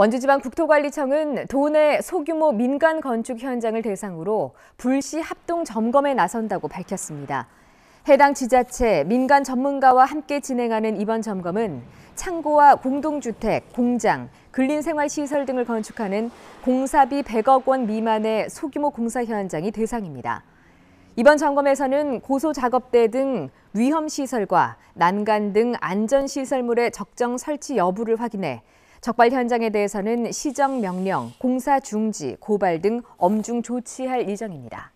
원주지방국토관리청은 도내 소규모 민간 건축 현장을 대상으로 불시 합동 점검에 나선다고 밝혔습니다. 해당 지자체 민간 전문가와 함께 진행하는 이번 점검은 창고와 공동주택, 공장, 근린생활시설 등을 건축하는 공사비 100억 원 미만의 소규모 공사 현장이 대상입니다. 이번 점검에서는 고소작업대 등 위험시설과 난간 등 안전시설물의 적정 설치 여부를 확인해 적발 현장에 대해서는 시정 명령, 공사 중지, 고발 등 엄중 조치할 예정입니다.